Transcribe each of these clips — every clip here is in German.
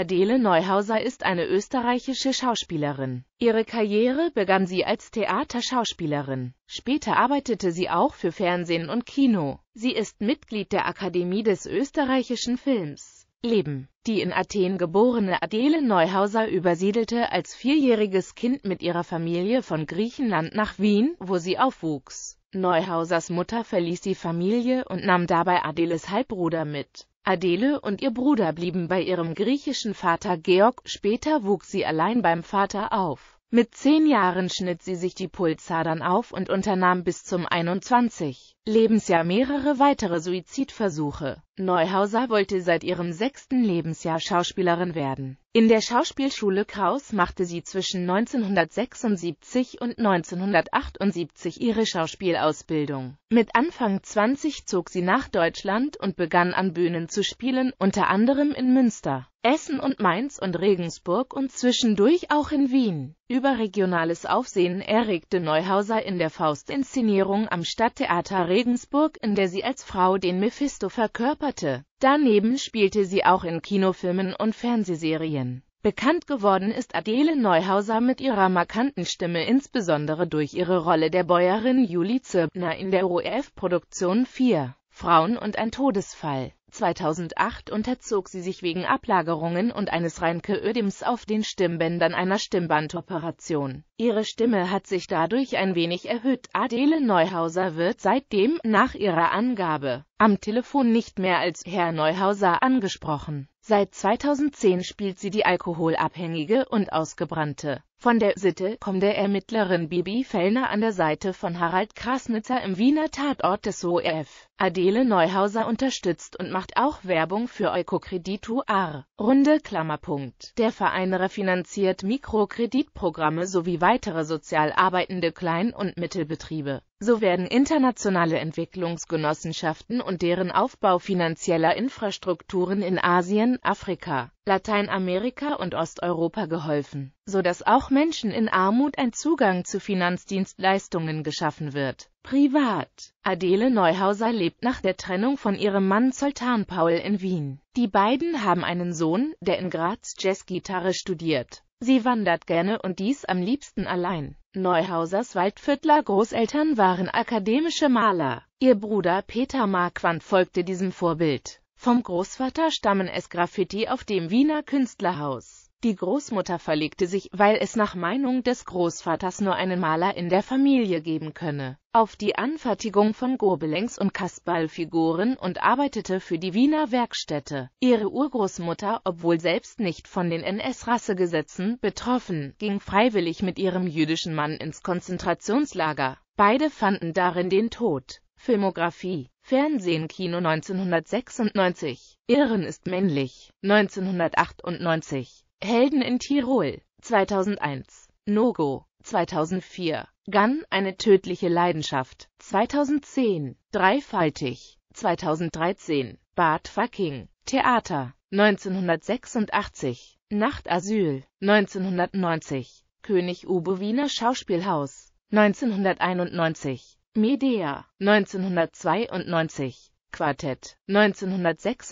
Adele Neuhauser ist eine österreichische Schauspielerin. Ihre Karriere begann sie als Theaterschauspielerin. Später arbeitete sie auch für Fernsehen und Kino. Sie ist Mitglied der Akademie des österreichischen Films. Leben. Die in Athen geborene Adele Neuhauser übersiedelte als vierjähriges Kind mit ihrer Familie von Griechenland nach Wien, wo sie aufwuchs. Neuhausers Mutter verließ die Familie und nahm dabei Adeles Halbbruder mit. Adele und ihr Bruder blieben bei ihrem griechischen Vater Georg, später wuchs sie allein beim Vater auf. Mit zehn Jahren schnitt sie sich die Pulsadern auf und unternahm bis zum 21. Lebensjahr mehrere weitere Suizidversuche. Neuhauser wollte seit ihrem sechsten Lebensjahr Schauspielerin werden. In der Schauspielschule Kraus machte sie zwischen 1976 und 1978 ihre Schauspielausbildung. Mit Anfang 20 zog sie nach Deutschland und begann an Bühnen zu spielen, unter anderem in Münster. Essen und Mainz und Regensburg und zwischendurch auch in Wien. Überregionales Aufsehen erregte Neuhauser in der Faustinszenierung am Stadttheater Regensburg, in der sie als Frau den Mephisto verkörperte. Daneben spielte sie auch in Kinofilmen und Fernsehserien. Bekannt geworden ist Adele Neuhauser mit ihrer markanten Stimme insbesondere durch ihre Rolle der Bäuerin Julie Zirbner in der ORF-Produktion 4 Frauen und ein Todesfall. 2008 unterzog sie sich wegen Ablagerungen und eines Reinke-Ödems auf den Stimmbändern einer Stimmbandoperation. Ihre Stimme hat sich dadurch ein wenig erhöht. Adele Neuhauser wird seitdem, nach ihrer Angabe, am Telefon nicht mehr als Herr Neuhauser angesprochen. Seit 2010 spielt sie die alkoholabhängige und ausgebrannte von der Sitte kommt der Ermittlerin Bibi Fellner an der Seite von Harald Krasnitzer im Wiener Tatort des ORF. Adele Neuhauser unterstützt und macht auch Werbung für Eukokredito R. Runde Klammerpunkt. Der Verein refinanziert Mikrokreditprogramme sowie weitere sozial arbeitende Klein- und Mittelbetriebe. So werden internationale Entwicklungsgenossenschaften und deren Aufbau finanzieller Infrastrukturen in Asien, Afrika, Lateinamerika und Osteuropa geholfen, so dass auch Menschen in Armut ein Zugang zu Finanzdienstleistungen geschaffen wird. Privat. Adele Neuhauser lebt nach der Trennung von ihrem Mann Zoltan Paul in Wien. Die beiden haben einen Sohn, der in Graz Jazzgitarre studiert. Sie wandert gerne und dies am liebsten allein. Neuhausers Waldviertler Großeltern waren akademische Maler. Ihr Bruder Peter Marquand folgte diesem Vorbild. Vom Großvater stammen es Graffiti auf dem Wiener Künstlerhaus. Die Großmutter verlegte sich, weil es nach Meinung des Großvaters nur einen Maler in der Familie geben könne, auf die Anfertigung von Gobelenks- und Kasperlfiguren und arbeitete für die Wiener Werkstätte. Ihre Urgroßmutter, obwohl selbst nicht von den NS-Rassegesetzen betroffen, ging freiwillig mit ihrem jüdischen Mann ins Konzentrationslager. Beide fanden darin den Tod. Filmografie Fernsehen Kino 1996, Irren ist männlich 1998, Helden in Tirol 2001, Nogo 2004, Gun eine tödliche Leidenschaft 2010, Dreifaltig 2013, Bad Fucking Theater 1986, Nachtasyl 1990, König Ubo Wiener Schauspielhaus 1991 Medea 1992 Quartett 1996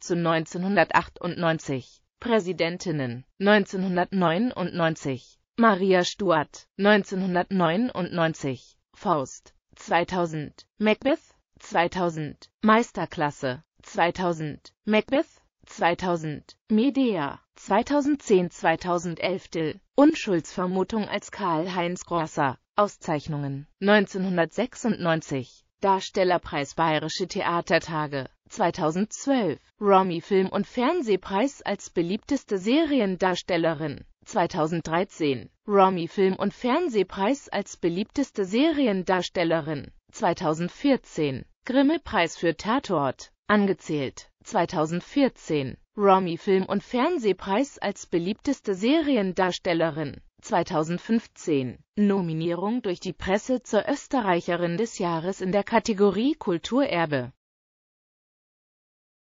zu 1998 Präsidentinnen 1999 Maria Stuart 1999 Faust 2000 Macbeth 2000 Meisterklasse 2000 Macbeth 2000 Medea 2010-2011 Dill Unschuldsvermutung als Karl-Heinz Grosser Auszeichnungen 1996 Darstellerpreis Bayerische Theatertage 2012 Romy Film- und Fernsehpreis als beliebteste Seriendarstellerin 2013 Romy Film- und Fernsehpreis als beliebteste Seriendarstellerin 2014 Grimme-Preis für Tatort angezählt 2014 Romy Film- und Fernsehpreis als beliebteste Seriendarstellerin 2015. Nominierung durch die Presse zur Österreicherin des Jahres in der Kategorie Kulturerbe.